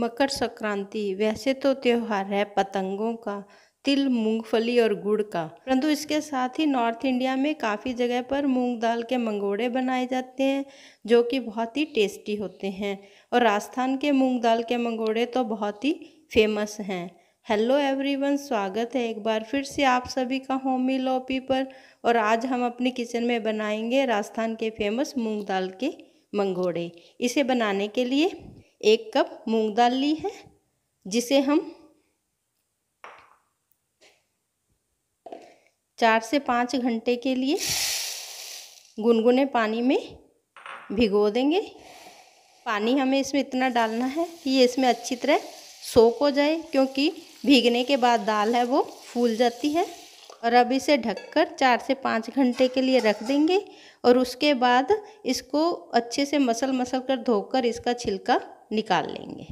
मकर संक्रांति वैसे तो त्यौहार है पतंगों का तिल मूंगफली और गुड़ का परंतु इसके साथ ही नॉर्थ इंडिया में काफ़ी जगह पर मूंग दाल के मंगोड़े बनाए जाते हैं जो कि बहुत ही टेस्टी होते हैं और राजस्थान के मूंग दाल के मंगोड़े तो बहुत ही फेमस हैं हेलो एवरीवन स्वागत है एक बार फिर से आप सभी का होमी लॉपी पर और आज हम अपने किचन में बनाएंगे राजस्थान के फेमस मूँग दाल के मंगोड़े इसे बनाने के लिए एक कप मूंग दाल ली है जिसे हम चार से पाँच घंटे के लिए गुनगुने पानी में भिगो देंगे पानी हमें इसमें इतना डालना है कि ये इसमें अच्छी तरह सोख हो जाए क्योंकि भीगने के बाद दाल है वो फूल जाती है और अब इसे ढककर चार से पाँच घंटे के लिए रख देंगे और उसके बाद इसको अच्छे से मसल मसल कर धोकर इसका छिलका निकाल लेंगे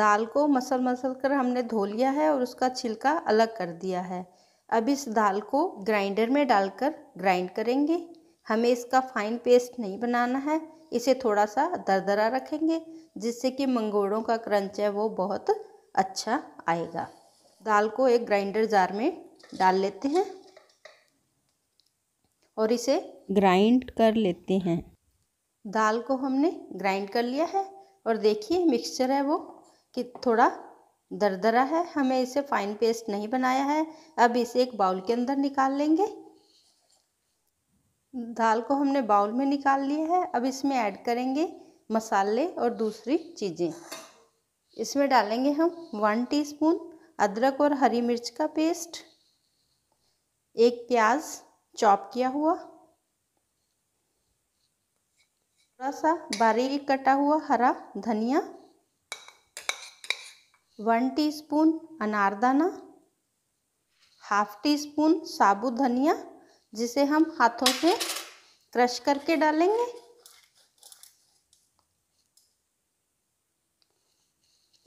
दाल को मसल मसल कर हमने धो लिया है और उसका छिलका अलग कर दिया है अब इस दाल को ग्राइंडर में डालकर ग्राइंड करेंगे हमें इसका फाइन पेस्ट नहीं बनाना है इसे थोड़ा सा दरदरा रखेंगे जिससे कि मंगोड़ों का क्रंच है वो बहुत अच्छा आएगा दाल को एक ग्राइंडर जार में डाल लेते हैं और इसे ग्राइंड कर लेते हैं दाल को हमने ग्राइंड कर लिया है और देखिए मिक्सचर है वो कि थोड़ा दरदरा है हमें इसे फाइन पेस्ट नहीं बनाया है अब इसे एक बाउल के अंदर निकाल लेंगे दाल को हमने बाउल में निकाल लिया है अब इसमें ऐड करेंगे मसाले और दूसरी चीज़ें इसमें डालेंगे हम वन टीस्पून अदरक और हरी मिर्च का पेस्ट एक प्याज चॉप किया हुआ थोड़ा सा बारीक कटा हुआ हरा धनिया वन टीस्पून अनारदाना हाफ टी स्पून साबुत धनिया जिसे हम हाथों से क्रश करके डालेंगे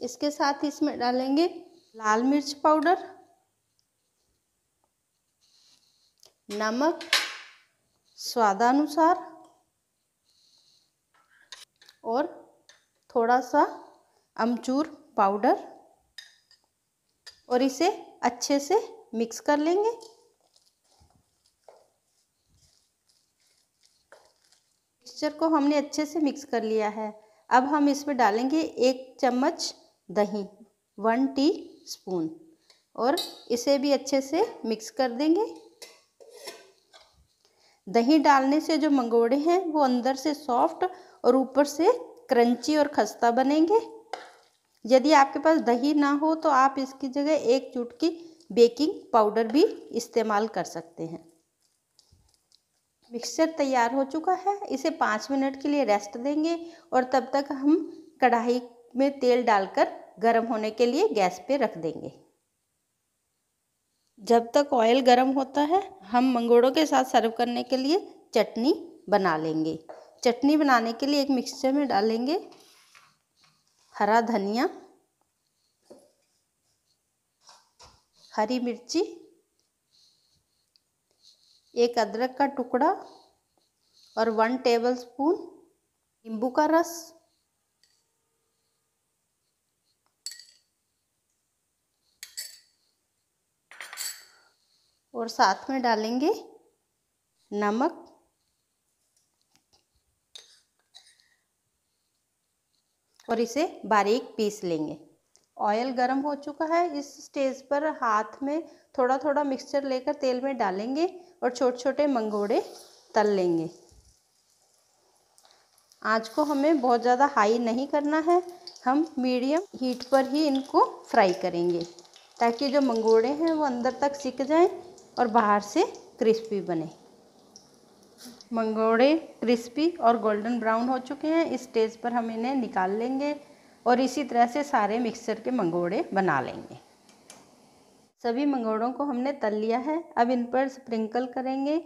इसके साथ इसमें डालेंगे लाल मिर्च पाउडर नमक स्वादानुसार और थोड़ा सा अमचूर पाउडर और इसे अच्छे से मिक्स कर लेंगे मिक्सचर को हमने अच्छे से मिक्स कर लिया है अब हम इसमें डालेंगे एक चम्मच दही वन टी स्पून और इसे भी अच्छे से मिक्स कर देंगे दही डालने से जो मंगोड़े हैं वो अंदर से सॉफ्ट और ऊपर से क्रंची और खस्ता बनेंगे यदि आपके पास दही ना हो तो आप इसकी जगह एक चुटकी बेकिंग पाउडर भी इस्तेमाल कर सकते हैं मिक्सचर तैयार हो चुका है इसे पाँच मिनट के लिए रेस्ट देंगे और तब तक हम कढ़ाई में तेल डालकर गर्म होने के लिए गैस पे रख देंगे जब तक ऑयल गर्म होता है हम मंगोड़ों के साथ सर्व करने के लिए चटनी बना लेंगे चटनी बनाने के लिए एक मिक्सचर में डालेंगे हरा धनिया हरी मिर्ची एक अदरक का टुकड़ा और वन टेबल स्पून नींबू का रस और साथ में डालेंगे नमक और इसे बारीक पीस लेंगे ऑयल गर्म हो चुका है इस स्टेज पर हाथ में थोड़ा थोड़ा मिक्सचर लेकर तेल में डालेंगे और छोटे छोटे मंगोड़े तल लेंगे आँच को हमें बहुत ज़्यादा हाई नहीं करना है हम मीडियम हीट पर ही इनको फ्राई करेंगे ताकि जो मंगोड़े हैं वो अंदर तक सिक जाएं और बाहर से क्रिस्पी बने मंगोड़े क्रिस्पी और गोल्डन ब्राउन हो चुके हैं इस स्टेज पर हम इन्हें निकाल लेंगे और इसी तरह से सारे मिक्सर के मंगोड़े बना लेंगे सभी मंगोड़ों को हमने तल लिया है अब इन पर स्प्रिंकल करेंगे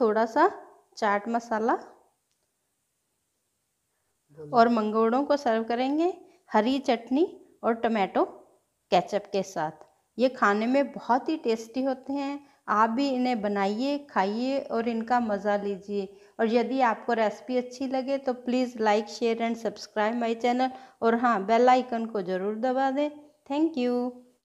थोड़ा सा चाट मसाला और मंगोड़ों को सर्व करेंगे हरी चटनी और टमाटो केचप के साथ ये खाने में बहुत ही टेस्टी होते हैं आप भी इन्हें बनाइए खाइए और इनका मज़ा लीजिए और यदि आपको रेसिपी अच्छी लगे तो please like share and subscribe my channel और हाँ बेल आइकन को ज़रूर दबा दें थैंक यू